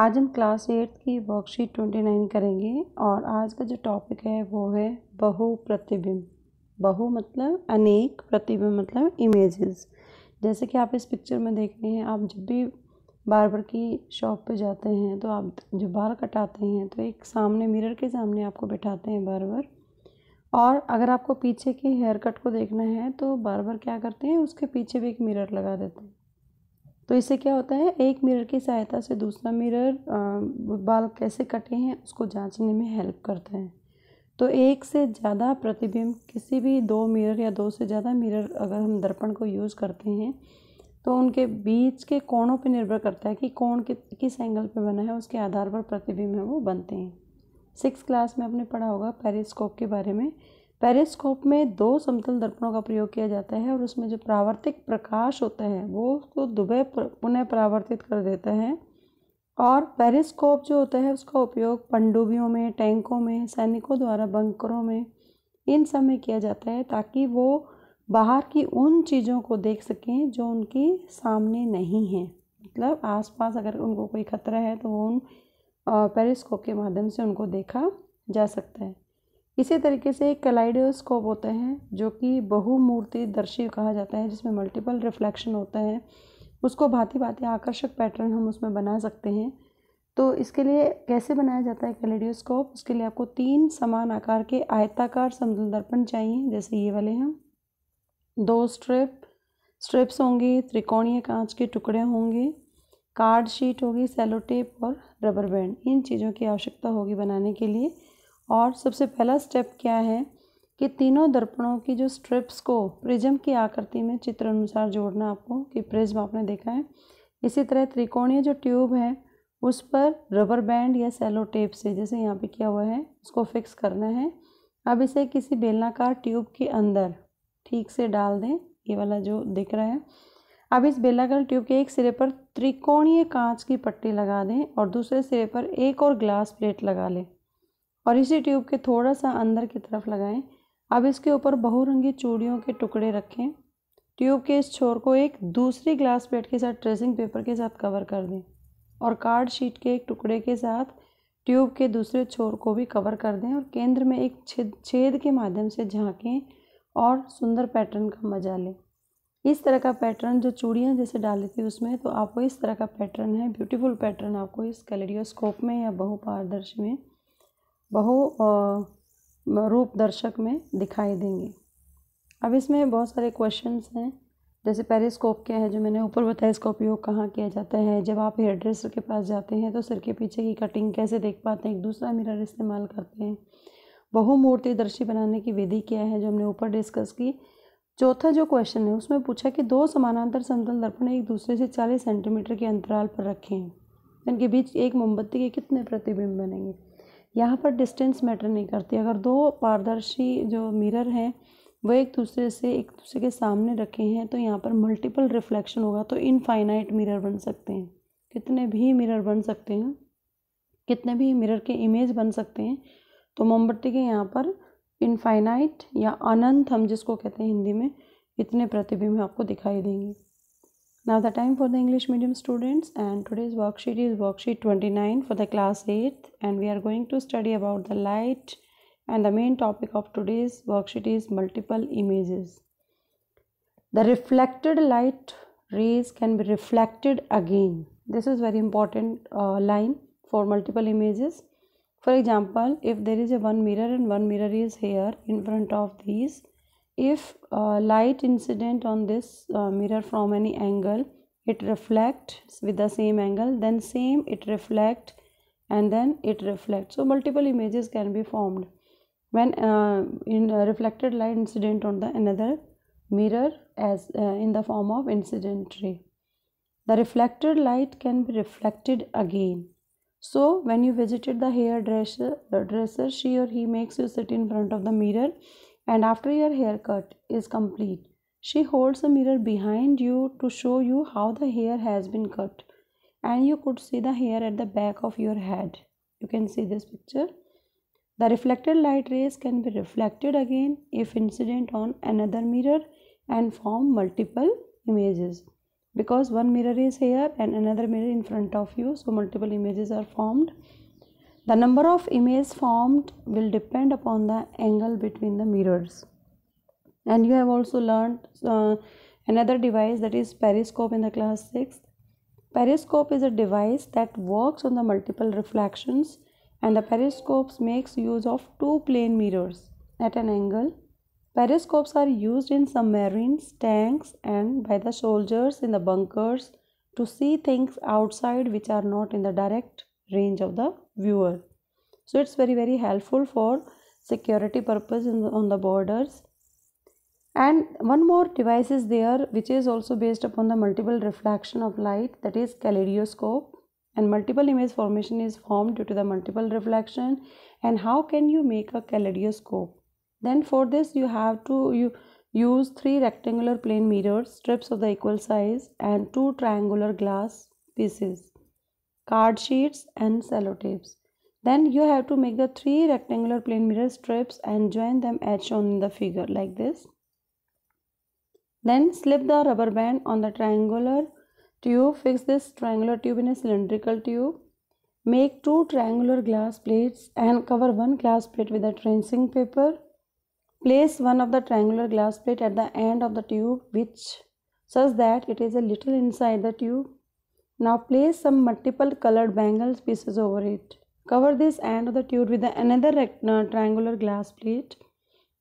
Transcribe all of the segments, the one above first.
आज हम class eighth की वर्कशीट ट्वेंटी नाइन करेंगे और आज का जो टॉपिक है वो है बहु प्रतिबिंब बहु मतलब अनेक प्रतिबिंब मतलब इमेजेस जैसे कि आप इस पिक्चर में देख रहे हैं आप जब भी बार्बर की शॉप पे जाते हैं तो आप जो बाल कटाते हैं तो एक सामने मिरर के सामने आपको बैठाते हैं बार्बर और अगर आपको पीछे के हेयर कट को देखना है तो बार्बर क्या करते हैं उसके पीछे भी एक मिरर लगा देते हैं तो इससे क्या होता है एक मिरर की सहायता से दूसरा मिरर बाल कैसे कटे हैं उसको जांचने में हेल्प करता है तो एक से ज़्यादा प्रतिबिंब किसी भी दो मिरर या दो से ज़्यादा मिरर अगर हम दर्पण को यूज़ करते हैं तो उनके बीच के कोणों पर निर्भर करता है कि कोण कि, किस एंगल पर बना है उसके आधार पर प्रतिबिंब है वो बनते हैं सिक्स क्लास में आपने पढ़ा होगा पेरिस्कोप के बारे में पेरिस्कोप में दो समतल दर्पणों का प्रयोग किया जाता है और उसमें जो प्रावर्तिक प्रकाश होता है वो उसको दुबे पुनः परावर्तित कर देता है और पेरिस्कोप जो होता है उसका उपयोग पनडुब्बियों में टैंकों में सैनिकों द्वारा बंकरों में इन सब में किया जाता है ताकि वो बाहर की उन चीज़ों को देख सकें जो उनके सामने नहीं हैं मतलब आसपास अगर उनको कोई खतरा है तो वो उन पेरिस्कोप के माध्यम से उनको देखा जा सकता है इसी तरीके से कलाइडोस्कोप होते हैं जो कि बहुमूर्ति दर्शी कहा जाता है जिसमें मल्टीपल रिफ्लेक्शन होता है उसको भांति भांति आकर्षक पैटर्न हम उसमें बना सकते हैं तो इसके लिए कैसे बनाया जाता है कैलेडियोस्कोप उसके लिए आपको तीन समान आकार के आयताकार समतल दर्पण चाहिए जैसे ये वाले हैं दो स्ट्रिप स्ट्रिप्स होंगे त्रिकोणीय कांच के टुकड़े होंगे कार्ड शीट होगी सेलो टेप और रबर बैंड इन चीज़ों की आवश्यकता होगी बनाने के लिए और सबसे पहला स्टेप क्या है कि तीनों दर्पणों की जो स्ट्रिप्स को प्रिज्म की आकृति में चित्र अनुसार जोड़ना आपको कि प्रिज्म आपने देखा है इसी तरह त्रिकोणीय जो ट्यूब है उस पर रबर बैंड या सेलो टेप से जैसे यहाँ पे किया हुआ है उसको फिक्स करना है अब इसे किसी बेलनाकार ट्यूब के अंदर ठीक से डाल दें ये वाला जो दिख रहा है अब इस बेलाकार ट्यूब के एक सिरे पर त्रिकोणीय कांच की पट्टी लगा दें और दूसरे सिरे पर एक और ग्लास प्लेट लगा लें और इसी ट्यूब के थोड़ा सा अंदर की तरफ लगाएं अब इसके ऊपर बहुरंगी चूड़ियों के टुकड़े रखें ट्यूब के इस छोर को एक दूसरी ग्लास प्लेट के साथ ट्रेसिंग पेपर के साथ कवर कर दें और कार्ड शीट के एक टुकड़े के साथ ट्यूब के दूसरे छोर को भी कवर कर दें और केंद्र में एक छेद छेद के माध्यम से झांकें और सुंदर पैटर्न का मजा लें इस तरह का पैटर्न जो चूड़ियाँ जैसे डाली थी उसमें तो आपको इस तरह का पैटर्न है ब्यूटीफुल पैटर्न आपको इस कैलेडियोस्कोप में या बहुपारदर्शी में बहु रूप दर्शक में दिखाई देंगे अब इसमें बहुत सारे क्वेश्चंस हैं जैसे पेरिस्कोप क्या है जो मैंने ऊपर बताया इसका उपयोग कहाँ किया जाता है जब आप हेयर ड्रेसर के पास जाते हैं तो सिर के पीछे की कटिंग कैसे देख पाते हैं एक दूसरा मिरर इस्तेमाल करते हैं बहुमूर्ति दर्शी बनाने की विधि क्या है जो हमने ऊपर डिस्कस की चौथा जो क्वेश्चन है उसमें पूछा कि दो समानांतर समतल दर्पण एक दूसरे से चालीस सेंटीमीटर के अंतराल पर रखें इनके बीच एक मोमबत्ती के कितने प्रतिबिंब बनेंगे यहाँ पर डिस्टेंस मैटर नहीं करती अगर दो पारदर्शी जो मिरर हैं वह एक दूसरे से एक दूसरे के सामने रखे हैं तो यहाँ पर मल्टीपल रिफ्लेक्शन होगा तो इनफाइनाइट मिरर बन सकते हैं कितने भी मिरर बन सकते हैं कितने भी मिरर के इमेज बन सकते हैं तो मोमबत्ती के यहाँ पर इनफाइनाइट या अनंत हम जिसको कहते हैं हिंदी में इतने प्रतिबिंब आपको दिखाई देंगे Now the time for the English medium students and today's worksheet is worksheet 29 for the class 8th and we are going to study about the light and the main topic of today's worksheet is multiple images. The reflected light rays can be reflected again. This is very important uh, line for multiple images. For example, if there is a one mirror and one mirror is here in front of these if uh, light incident on this uh, mirror from any angle it reflects with the same angle then same it reflect and then it reflects so multiple images can be formed when uh, in reflected light incident on the another mirror as uh, in the form of incident ray the reflected light can be reflected again so when you visited the hairdresser dresser she or he makes you sit in front of the mirror and after your haircut is complete, she holds a mirror behind you to show you how the hair has been cut. And you could see the hair at the back of your head. You can see this picture. The reflected light rays can be reflected again if incident on another mirror and form multiple images. Because one mirror is here and another mirror in front of you, so multiple images are formed. The number of images formed will depend upon the angle between the mirrors. And you have also learned uh, another device that is periscope in the class 6. Periscope is a device that works on the multiple reflections and the periscopes makes use of two plane mirrors at an angle. Periscopes are used in submarines, tanks and by the soldiers in the bunkers to see things outside which are not in the direct range of the viewer so it's very very helpful for security purpose the, on the borders and one more device is there which is also based upon the multiple reflection of light that is kaleidoscope and multiple image formation is formed due to the multiple reflection and how can you make a kaleidoscope then for this you have to you use three rectangular plane mirrors, strips of the equal size and two triangular glass pieces card sheets and sellotapes. Then you have to make the three rectangular plane mirror strips and join them as shown in the figure like this. Then slip the rubber band on the triangular tube. Fix this triangular tube in a cylindrical tube. Make two triangular glass plates and cover one glass plate with a tracing paper. Place one of the triangular glass plate at the end of the tube which such that it is a little inside the tube. Now place some multiple colored bangle pieces over it. Cover this end of the tube with another triangular glass plate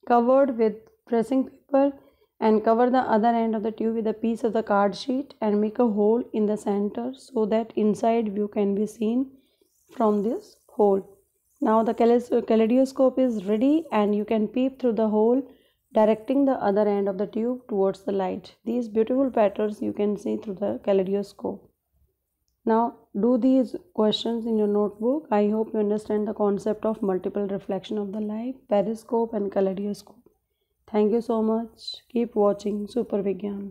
covered with pressing paper and cover the other end of the tube with a piece of the card sheet and make a hole in the center so that inside view can be seen from this hole. Now the kaleidoscope is ready and you can peep through the hole directing the other end of the tube towards the light. These beautiful patterns you can see through the kaleidoscope. Now do these questions in your notebook. I hope you understand the concept of multiple reflection of the light, periscope and kaleidoscope. Thank you so much. Keep watching Super Vigyan.